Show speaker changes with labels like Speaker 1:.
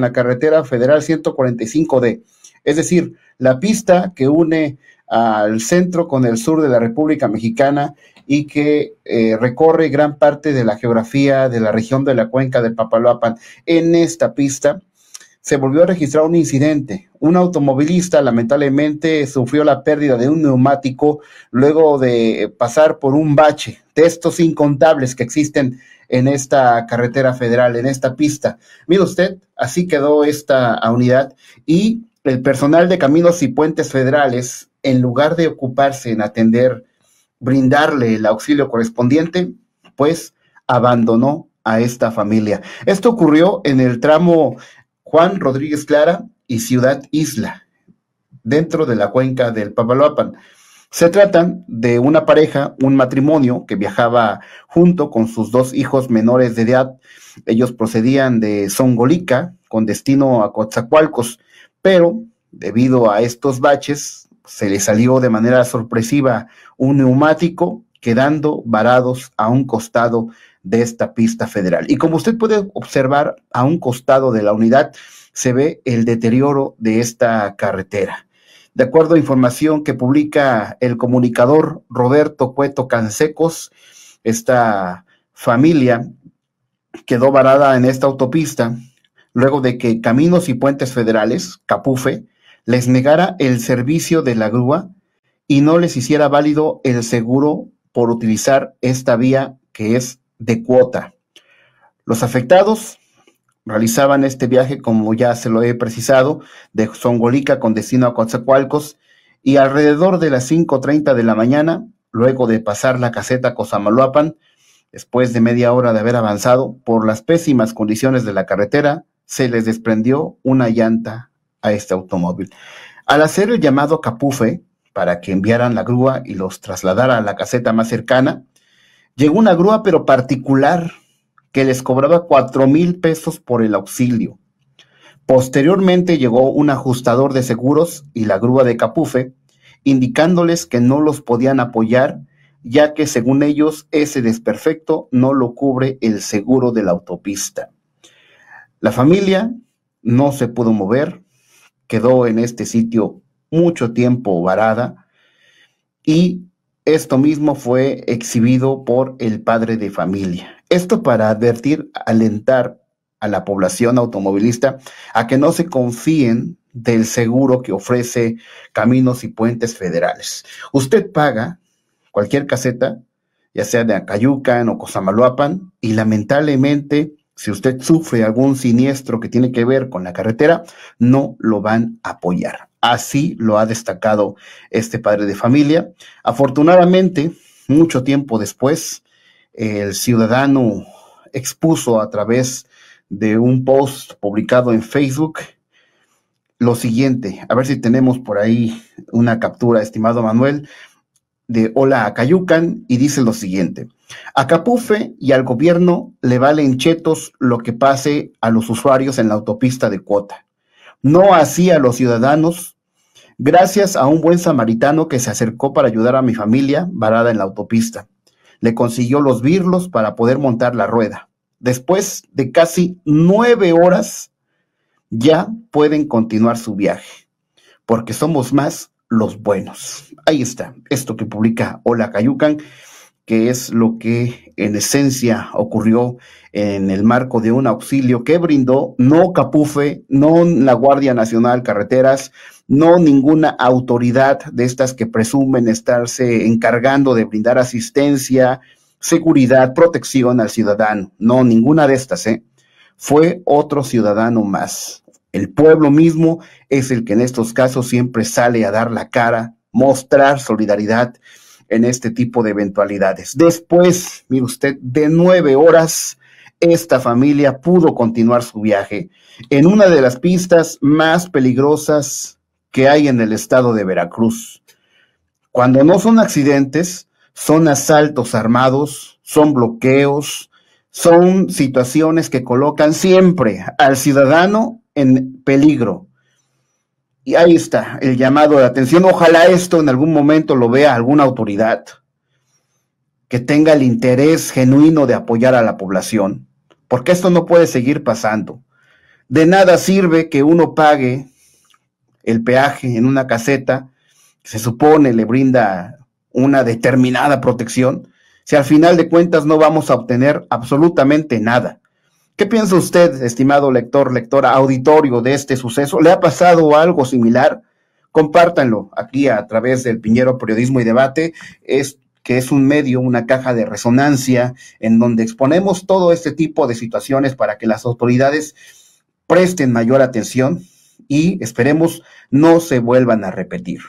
Speaker 1: la carretera federal 145D, es decir, la pista que une al centro con el sur de la República Mexicana y que eh, recorre gran parte de la geografía de la región de la cuenca de Papaloapan. En esta pista se volvió a registrar un incidente. Un automovilista lamentablemente sufrió la pérdida de un neumático luego de pasar por un bache de estos incontables que existen en esta carretera federal, en esta pista. Mire usted, así quedó esta unidad y el personal de caminos y puentes federales, en lugar de ocuparse en atender, brindarle el auxilio correspondiente, pues abandonó a esta familia. Esto ocurrió en el tramo Juan Rodríguez Clara y Ciudad Isla, dentro de la cuenca del Papaloapan. Se tratan de una pareja, un matrimonio que viajaba junto con sus dos hijos menores de edad. Ellos procedían de Zongolica con destino a Coatzacoalcos, pero debido a estos baches se les salió de manera sorpresiva un neumático, quedando varados a un costado de esta pista federal. Y como usted puede observar, a un costado de la unidad se ve el deterioro de esta carretera. De acuerdo a información que publica el comunicador Roberto Cueto Cansecos, esta familia quedó varada en esta autopista luego de que Caminos y Puentes Federales, Capufe, les negara el servicio de la grúa y no les hiciera válido el seguro por utilizar esta vía que es de cuota. Los afectados realizaban este viaje, como ya se lo he precisado, de Zongolica con destino a Coatzacoalcos y alrededor de las 5.30 de la mañana, luego de pasar la caseta Cosamaloapan, después de media hora de haber avanzado, por las pésimas condiciones de la carretera, se les desprendió una llanta a este automóvil. Al hacer el llamado capufe para que enviaran la grúa y los trasladara a la caseta más cercana, Llegó una grúa, pero particular, que les cobraba cuatro mil pesos por el auxilio. Posteriormente llegó un ajustador de seguros y la grúa de Capufe, indicándoles que no los podían apoyar, ya que según ellos ese desperfecto no lo cubre el seguro de la autopista. La familia no se pudo mover, quedó en este sitio mucho tiempo varada y esto mismo fue exhibido por el padre de familia. Esto para advertir, alentar a la población automovilista a que no se confíen del seguro que ofrece Caminos y Puentes Federales. Usted paga cualquier caseta, ya sea de Acayucan o Cosamaloapan, y lamentablemente, si usted sufre algún siniestro que tiene que ver con la carretera, no lo van a apoyar. Así lo ha destacado este padre de familia. Afortunadamente, mucho tiempo después, el ciudadano expuso a través de un post publicado en Facebook lo siguiente. A ver si tenemos por ahí una captura, estimado Manuel, de Hola Cayucan, y dice lo siguiente. A Capufe y al gobierno le valen chetos lo que pase a los usuarios en la autopista de cuota. No así a los ciudadanos gracias a un buen samaritano que se acercó para ayudar a mi familia varada en la autopista. Le consiguió los birlos para poder montar la rueda. Después de casi nueve horas, ya pueden continuar su viaje, porque somos más los buenos. Ahí está, esto que publica Hola Cayucan que es lo que en esencia ocurrió en el marco de un auxilio que brindó no Capufe, no la Guardia Nacional Carreteras, no ninguna autoridad de estas que presumen estarse encargando de brindar asistencia, seguridad, protección al ciudadano. No, ninguna de estas, ¿eh? Fue otro ciudadano más. El pueblo mismo es el que en estos casos siempre sale a dar la cara, mostrar solidaridad en este tipo de eventualidades. Después, mire usted, de nueve horas, esta familia pudo continuar su viaje en una de las pistas más peligrosas que hay en el estado de Veracruz. Cuando no son accidentes, son asaltos armados, son bloqueos, son situaciones que colocan siempre al ciudadano en peligro. Y ahí está el llamado de atención. Ojalá esto en algún momento lo vea alguna autoridad que tenga el interés genuino de apoyar a la población, porque esto no puede seguir pasando. De nada sirve que uno pague el peaje en una caseta que se supone le brinda una determinada protección, si al final de cuentas no vamos a obtener absolutamente nada. ¿Qué piensa usted, estimado lector, lectora, auditorio de este suceso? ¿Le ha pasado algo similar? Compártanlo aquí a través del Piñero Periodismo y Debate, es, que es un medio, una caja de resonancia en donde exponemos todo este tipo de situaciones para que las autoridades presten mayor atención y esperemos no se vuelvan a repetir.